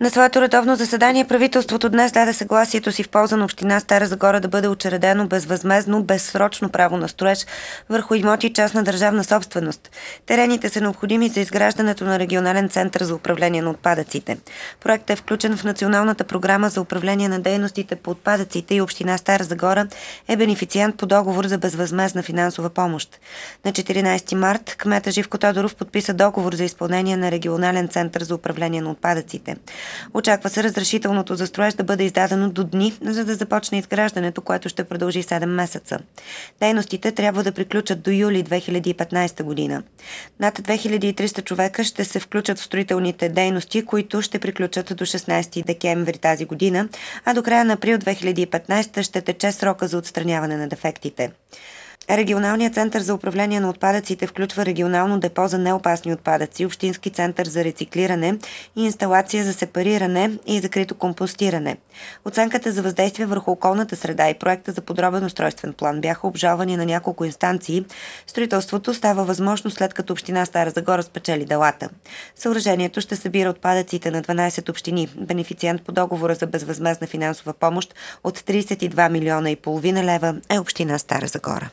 На своето редовно заседание правителството днес даде съгласието си в полза на община Стара Загора да бъде учредено безвъзмезно, безсрочно право на строеж върху имоти част на държавна собственост. Терените са необходими за изграждането на регионален център за управление на отпадъците. Проектът е включен в Националната програма за управление на дейностите по отпадъците и община Стара Загора е бенефициент по договор за безвъзмезна финансова помощ. На 14 март кмета Живко Тодоров подписа договор за изпълнение на регионален център за управление на отпадъците. Очаква се разрешителното за строеж да бъде издадено до дни, за да започне изграждането, което ще продължи 7 месеца. Дейностите трябва да приключат до юли 2015 година. Над 2300 човека ще се включат в строителните дейности, които ще приключат до 16 декември тази година, а до края на април 2015 ще тече срока за отстраняване на дефектите. Регионалният център за управление на отпадъците включва регионално депо за неопасни отпадъци, общински център за рециклиране и инсталация за сепариране и закрито компостиране. Оценката за въздействие върху околната среда и проекта за подробен устройствен план бяха обжалвани на няколко инстанции. Строителството става възможно след като община Стара Загора спечели делата. Съоръжението ще събира отпадъците на 12 общини, бенефициент по договора за безвъзмезна финансова помощ от 32 милиона и половина лева е община Стара Загора.